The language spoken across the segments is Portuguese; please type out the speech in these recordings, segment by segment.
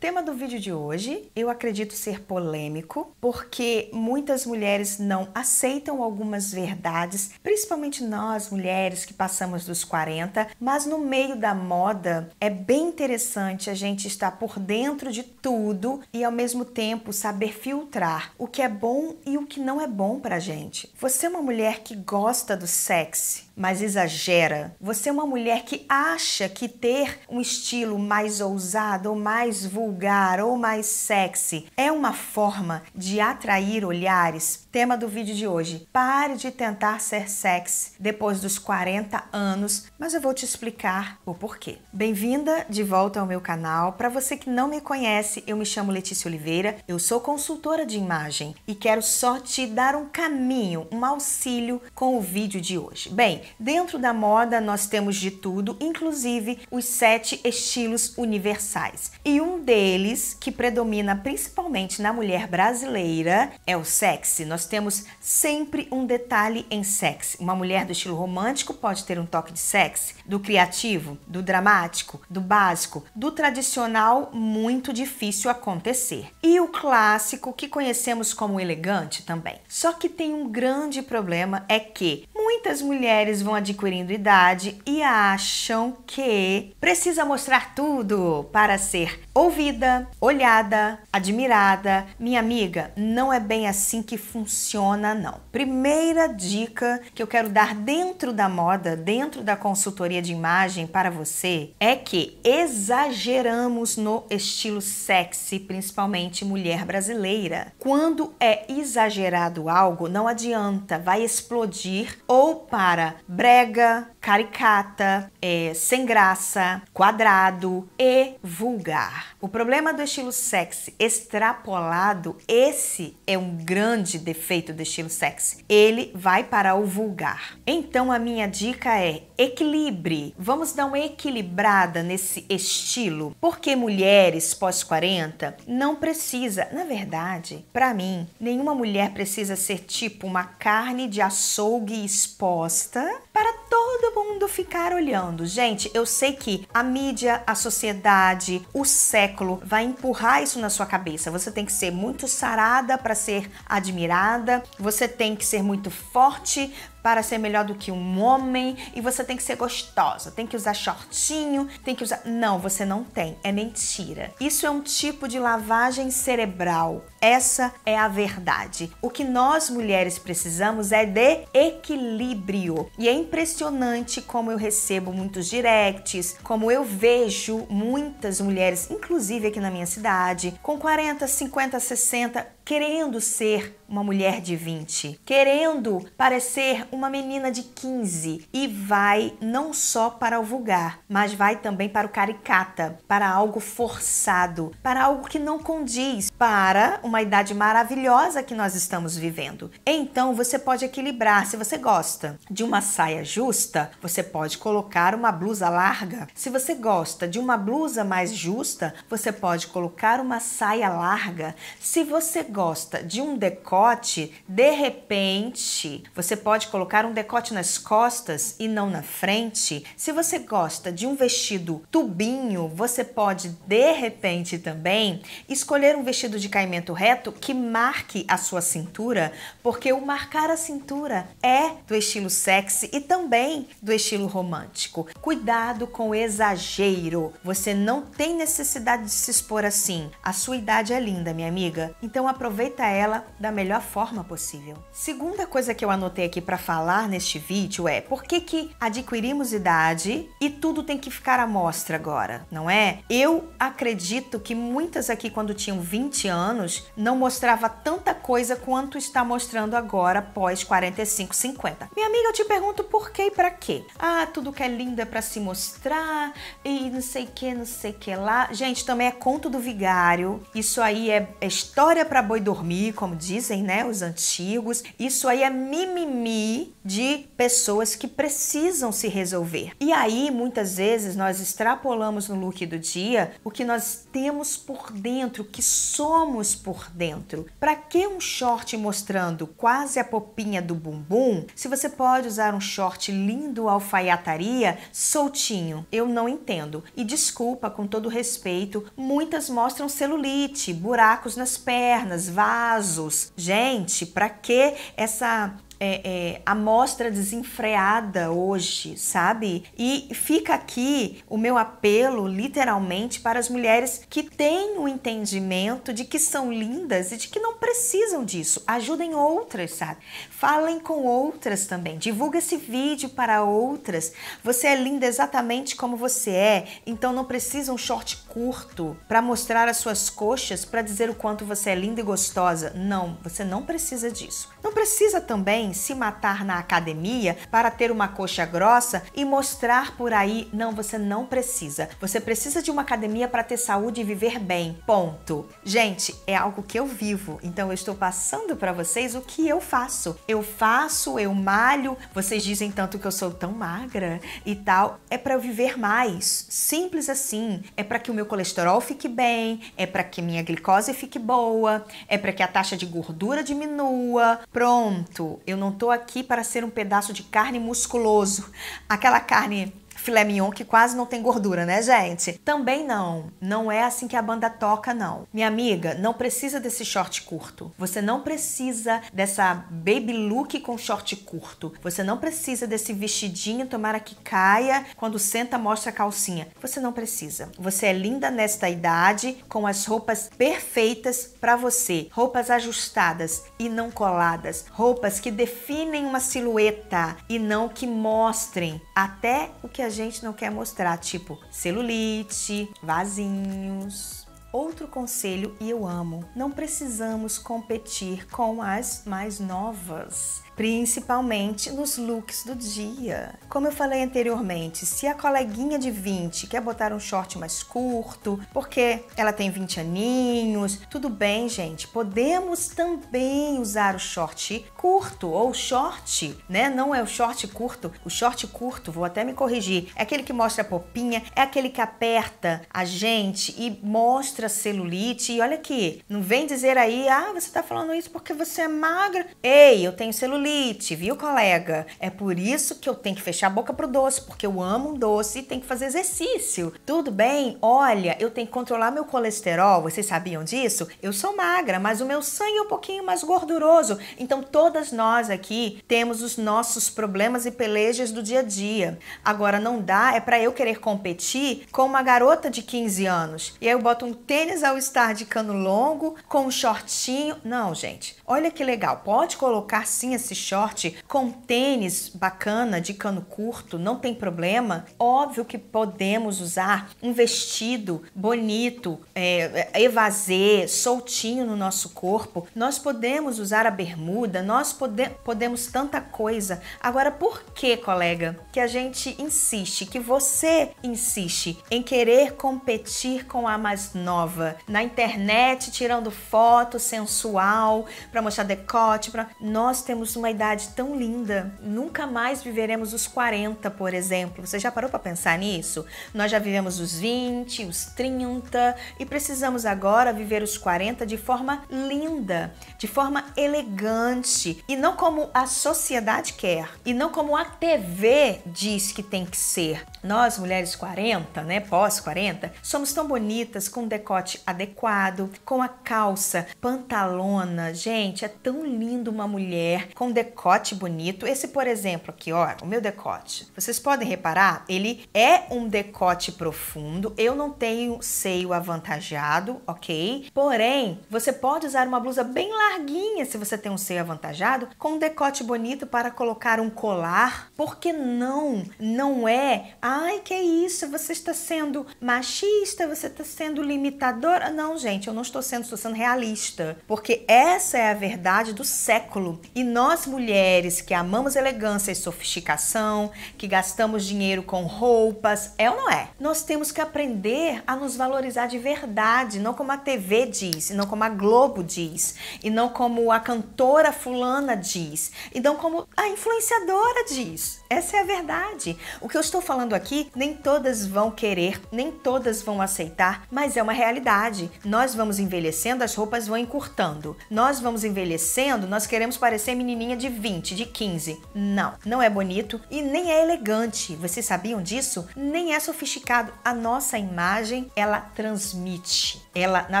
Tema do vídeo de hoje, eu acredito ser polêmico, porque muitas mulheres não aceitam algumas verdades, principalmente nós mulheres que passamos dos 40, mas no meio da moda é bem interessante a gente estar por dentro de tudo e ao mesmo tempo saber filtrar o que é bom e o que não é bom pra gente. Você é uma mulher que gosta do sexo? mas exagera. Você é uma mulher que acha que ter um estilo mais ousado, ou mais vulgar, ou mais sexy é uma forma de atrair olhares. Tema do vídeo de hoje: pare de tentar ser sexy depois dos 40 anos, mas eu vou te explicar o porquê. Bem-vinda de volta ao meu canal. Para você que não me conhece, eu me chamo Letícia Oliveira, eu sou consultora de imagem e quero só te dar um caminho, um auxílio com o vídeo de hoje. Bem, Dentro da moda, nós temos de tudo, inclusive os sete estilos universais. E um deles, que predomina principalmente na mulher brasileira, é o sexy. Nós temos sempre um detalhe em sexy. Uma mulher do estilo romântico pode ter um toque de sexy, do criativo, do dramático, do básico, do tradicional, muito difícil acontecer. E o clássico, que conhecemos como elegante também. Só que tem um grande problema é que muitas mulheres vão adquirindo idade e acham que precisa mostrar tudo para ser ouvida, olhada, admirada. Minha amiga, não é bem assim que funciona, não. Primeira dica que eu quero dar dentro da moda, dentro da consultoria de imagem para você, é que exageramos no estilo sexy, principalmente mulher brasileira. Quando é exagerado algo, não adianta, vai explodir ou ou para brega, caricata, é, sem graça, quadrado e vulgar. O problema do estilo sexy extrapolado, esse é um grande defeito do estilo sexy. Ele vai para o vulgar. Então a minha dica é equilibre. Vamos dar uma equilibrada nesse estilo, porque mulheres pós 40 não precisa, na verdade, para mim, nenhuma mulher precisa ser tipo uma carne de açougue exposta para todo mundo ficar olhando. Gente, eu sei que a mídia, a sociedade, o século vai empurrar isso na sua cabeça. Você tem que ser muito sarada para ser admirada, você tem que ser muito forte para ser melhor do que um homem e você tem que ser gostosa, tem que usar shortinho, tem que usar. Não, você não tem. É mentira. Isso é um tipo de lavagem cerebral. Essa é a verdade. O que nós mulheres precisamos é de equilíbrio. E é impressionante como eu recebo muitos directs, como eu vejo muitas mulheres, inclusive aqui na minha cidade, com 40, 50, 60 querendo ser uma mulher de 20, querendo parecer uma menina de 15 e vai não só para o vulgar, mas vai também para o caricata, para algo forçado, para algo que não condiz, para uma idade maravilhosa que nós estamos vivendo. Então você pode equilibrar, se você gosta de uma saia justa, você pode colocar uma blusa larga. Se você gosta de uma blusa mais justa, você pode colocar uma saia larga. Se você gosta gosta de um decote, de repente, você pode colocar um decote nas costas e não na frente. Se você gosta de um vestido tubinho, você pode de repente também escolher um vestido de caimento reto que marque a sua cintura, porque o marcar a cintura é do estilo sexy e também do estilo romântico. Cuidado com o exagero. Você não tem necessidade de se expor assim. A sua idade é linda, minha amiga. Então aproveita ela da melhor forma possível. Segunda coisa que eu anotei aqui para falar neste vídeo é por que, que adquirimos idade e tudo tem que ficar à mostra agora, não é? Eu acredito que muitas aqui quando tinham 20 anos não mostrava tanta coisa quanto está mostrando agora pós 45, 50. Minha amiga, eu te pergunto por que e para quê? Ah, tudo que é lindo é para se mostrar e não sei que, não sei que lá. Gente, também é conto do vigário. Isso aí é, é história para boi dormir, como dizem, né, os antigos. Isso aí é mimimi de pessoas que precisam se resolver. E aí, muitas vezes nós extrapolamos no look do dia o que nós temos por dentro, o que somos por dentro. Para que um short mostrando quase a popinha do bumbum, se você pode usar um short lindo alfaiataria, soltinho? Eu não entendo. E desculpa, com todo respeito, muitas mostram celulite, buracos nas pernas, vasos. Gente, para que essa é, é, amostra desenfreada hoje, sabe? E fica aqui o meu apelo, literalmente, para as mulheres que têm o entendimento de que são lindas e de que não precisam disso. Ajudem outras, sabe? Falem com outras também. Divulga esse vídeo para outras. Você é linda exatamente como você é, então não precisa um short curto para mostrar as suas coxas para dizer o quanto você é linda e gostosa. Não, você não precisa disso. Não precisa também querem se matar na academia para ter uma coxa grossa e mostrar por aí, não, você não precisa. Você precisa de uma academia para ter saúde e viver bem. Ponto. Gente, é algo que eu vivo, então eu estou passando para vocês o que eu faço. Eu faço, eu malho. Vocês dizem tanto que eu sou tão magra e tal. É para eu viver mais. Simples assim. É para que o meu colesterol fique bem, é para que minha glicose fique boa, é para que a taxa de gordura diminua. Pronto. Eu não estou aqui para ser um pedaço de carne musculoso, aquela carne filé mignon que quase não tem gordura, né, gente? Também não. Não é assim que a banda toca, não. Minha amiga, não precisa desse short curto. Você não precisa dessa baby look com short curto. Você não precisa desse vestidinho, tomara que caia, quando senta mostra a calcinha. Você não precisa. Você é linda nesta idade, com as roupas perfeitas para você. Roupas ajustadas e não coladas. Roupas que definem uma silhueta e não que mostrem até o que a gente não quer mostrar, tipo celulite, vasinhos. Outro conselho, e eu amo, não precisamos competir com as mais novas principalmente nos looks do dia. Como eu falei anteriormente, se a coleguinha de 20 quer botar um short mais curto, porque ela tem 20 aninhos, tudo bem, gente, podemos também usar o short curto ou short, né? Não é o short curto, o short curto, vou até me corrigir, é aquele que mostra a popinha, é aquele que aperta a gente e mostra celulite. E olha aqui, não vem dizer aí, ah, você tá falando isso porque você é magra. Ei, eu tenho celulite limite, viu, colega? É por isso que eu tenho que fechar a boca pro doce, porque eu amo um doce e tenho que fazer exercício. Tudo bem? Olha, eu tenho que controlar meu colesterol, vocês sabiam disso? Eu sou magra, mas o meu sangue é um pouquinho mais gorduroso. Então, todas nós aqui temos os nossos problemas e pelejas do dia a dia. Agora, não dá é para eu querer competir com uma garota de 15 anos. E aí eu boto um tênis ao estar de cano longo, com um shortinho. Não, gente, olha que legal. Pode colocar sim, assim esse short com tênis bacana de cano curto, não tem problema. Óbvio que podemos usar um vestido bonito, é, é, evasê, soltinho no nosso corpo. Nós podemos usar a bermuda, nós pode, podemos tanta coisa. Agora, por que, colega, que a gente insiste, que você insiste em querer competir com a mais nova na internet, tirando foto sensual para mostrar decote? Pra... Nós temos um uma idade tão linda. Nunca mais viveremos os 40, por exemplo. Você já parou para pensar nisso? Nós já vivemos os 20, os 30 e precisamos agora viver os 40 de forma linda, de forma elegante e não como a sociedade quer e não como a TV diz que tem que ser. Nós, mulheres 40, né, pós 40, somos tão bonitas com um decote adequado, com a calça, pantalona. Gente, é tão lindo uma mulher com um decote bonito. Esse, por exemplo, aqui, ó, o meu decote. Vocês podem reparar, ele é um decote profundo. Eu não tenho seio avantajado, ok? Porém, você pode usar uma blusa bem larguinha se você tem um seio avantajado, com um decote bonito para colocar um colar. Porque não, não é. Ai, que é isso? Você está sendo machista? Você está sendo limitadora? Não, gente, eu não estou sendo, estou sendo realista, porque essa é a verdade do século e nós nós mulheres que amamos elegância e sofisticação, que gastamos dinheiro com roupas, é ou não é? Nós temos que aprender a nos valorizar de verdade, não como a TV diz, e não como a Globo diz, e não como a cantora fulana diz, e não como a influenciadora diz. Essa é a verdade. O que eu estou falando aqui, nem todas vão querer, nem todas vão aceitar, mas é uma realidade. Nós vamos envelhecendo, as roupas vão encurtando. Nós vamos envelhecendo, nós queremos parecer menininha de 20, de 15. Não, não é bonito e nem é elegante. Vocês sabiam disso? Nem é sofisticado. A nossa imagem, ela transmite. Ela, na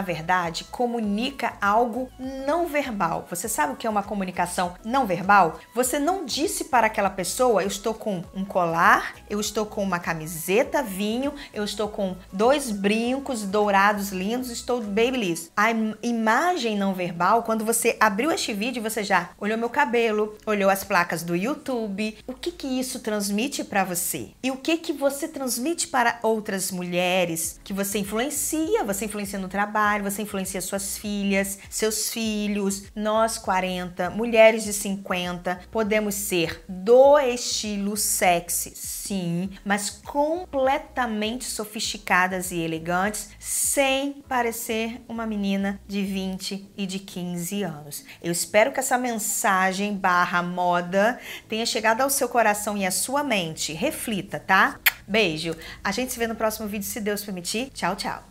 verdade, comunica algo não verbal. Você sabe o que é uma comunicação não verbal? Você não disse para aquela pessoa, eu estou com um colar, eu estou com uma camiseta vinho, eu estou com dois brincos dourados lindos, estou babyliss. A imagem não verbal, quando você abriu este vídeo, você já olhou meu cabelo, cabelo, olhou as placas do YouTube. O que que isso transmite para você? E o que que você transmite para outras mulheres que você influencia? Você influencia no trabalho, você influencia suas filhas, seus filhos. Nós 40, mulheres de 50, podemos ser do estilo sexy sim, mas completamente sofisticadas e elegantes, sem parecer uma menina de 20 e de 15 anos. Eu espero que essa mensagem barra moda tenha chegado ao seu coração e à sua mente. Reflita, tá? Beijo. A gente se vê no próximo vídeo, se Deus permitir. Tchau, tchau.